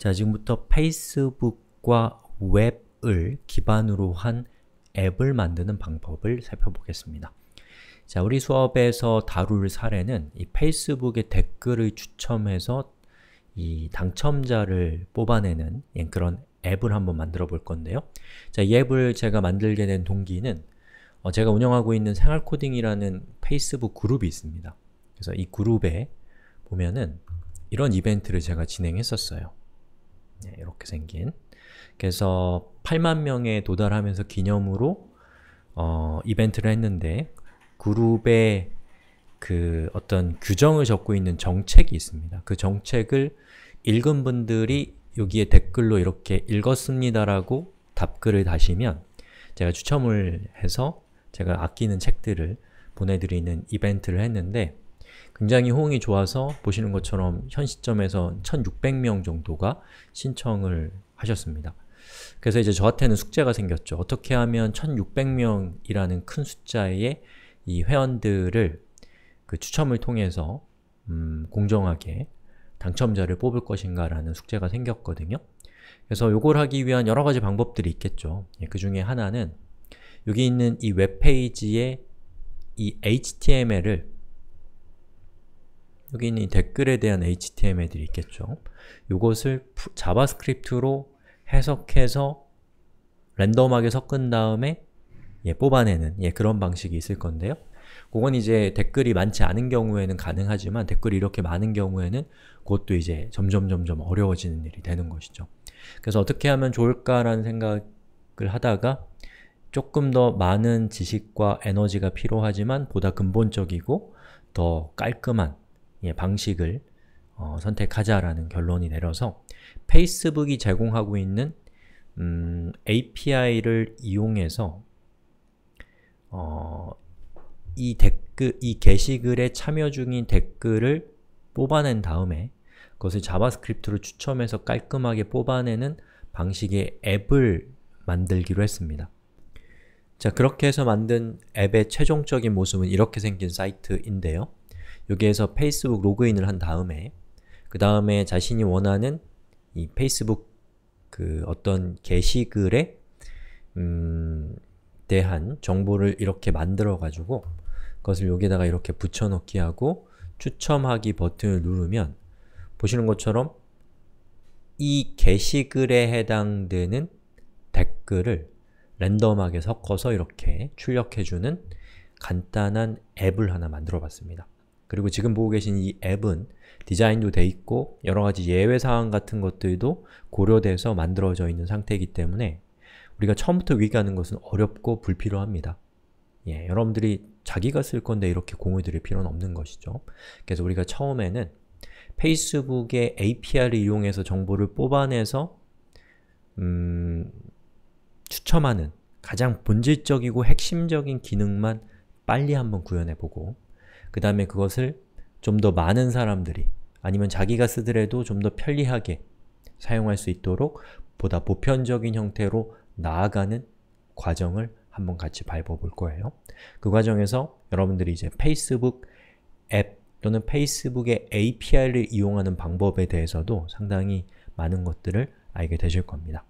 자, 지금부터 페이스북과 웹을 기반으로 한 앱을 만드는 방법을 살펴보겠습니다. 자, 우리 수업에서 다룰 사례는 이 페이스북의 댓글을 추첨해서 이 당첨자를 뽑아내는 예, 그런 앱을 한번 만들어 볼 건데요. 자, 이 앱을 제가 만들게 된 동기는 어, 제가 운영하고 있는 생활코딩이라는 페이스북 그룹이 있습니다. 그래서 이 그룹에 보면은 이런 이벤트를 제가 진행했었어요. 이렇게 생긴 그래서 8만 명에 도달하면서 기념으로 어, 이벤트를 했는데 그룹의 그 어떤 규정을 적고 있는 정책이 있습니다. 그 정책을 읽은 분들이 여기에 댓글로 이렇게 읽었습니다라고 답글을 다시면 제가 추첨을 해서 제가 아끼는 책들을 보내드리는 이벤트를 했는데 굉장히 호응이 좋아서 보시는 것처럼 현 시점에서 1600명 정도가 신청을 하셨습니다. 그래서 이제 저한테는 숙제가 생겼죠. 어떻게 하면 1600명이라는 큰 숫자의 이 회원들을 그 추첨을 통해서 음, 공정하게 당첨자를 뽑을 것인가 라는 숙제가 생겼거든요. 그래서 요걸 하기 위한 여러 가지 방법들이 있겠죠. 예, 그 중에 하나는 여기 있는 이웹페이지에이 HTML을 여기 는 댓글에 대한 html들이 있겠죠. 이것을 자바스크립트로 해석해서 랜덤하게 섞은 다음에 예, 뽑아내는 예, 그런 방식이 있을 건데요. 그건 이제 댓글이 많지 않은 경우에는 가능하지만 댓글이 이렇게 많은 경우에는 그것도 이제 점점점점 어려워지는 일이 되는 것이죠. 그래서 어떻게 하면 좋을까라는 생각을 하다가 조금 더 많은 지식과 에너지가 필요하지만 보다 근본적이고 더 깔끔한 예, 방식을 어, 선택하자라는 결론이 내려서 페이스북이 제공하고 있는 음, API를 이용해서 어, 이 댓글, 이 게시글에 참여 중인 댓글을 뽑아낸 다음에 그것을 자바스크립트로 추첨해서 깔끔하게 뽑아내는 방식의 앱을 만들기로 했습니다. 자, 그렇게 해서 만든 앱의 최종적인 모습은 이렇게 생긴 사이트인데요. 여기에서 페이스북 로그인을 한 다음에 그 다음에 자신이 원하는 이 페이스북 그 어떤 게시글에 음, 대한 정보를 이렇게 만들어가지고 그것을 여기다가 에 이렇게 붙여넣기 하고 추첨하기 버튼을 누르면 보시는 것처럼 이 게시글에 해당되는 댓글을 랜덤하게 섞어서 이렇게 출력해주는 간단한 앱을 하나 만들어 봤습니다. 그리고 지금 보고 계신 이 앱은 디자인도 돼 있고 여러가지 예외사항 같은 것들도 고려돼서 만들어져 있는 상태이기 때문에 우리가 처음부터 위기하는 것은 어렵고 불필요합니다. 예, 여러분들이 자기가 쓸 건데 이렇게 공을 들일 필요는 없는 것이죠. 그래서 우리가 처음에는 페이스북의 API를 이용해서 정보를 뽑아내서 음, 추첨하는 가장 본질적이고 핵심적인 기능만 빨리 한번 구현해보고 그 다음에 그것을 좀 더 많은 사람들이 아니면 자기가 쓰더라도 좀 더 편리하게 사용할 수 있도록 보다 보편적인 형태로 나아가는 과정을 한번 같이 밟아볼 거예요. 그 과정에서 여러분들이 이제 페이스북 앱 또는 페이스북의 API를 이용하는 방법에 대해서도 상당히 많은 것들을 알게 되실 겁니다.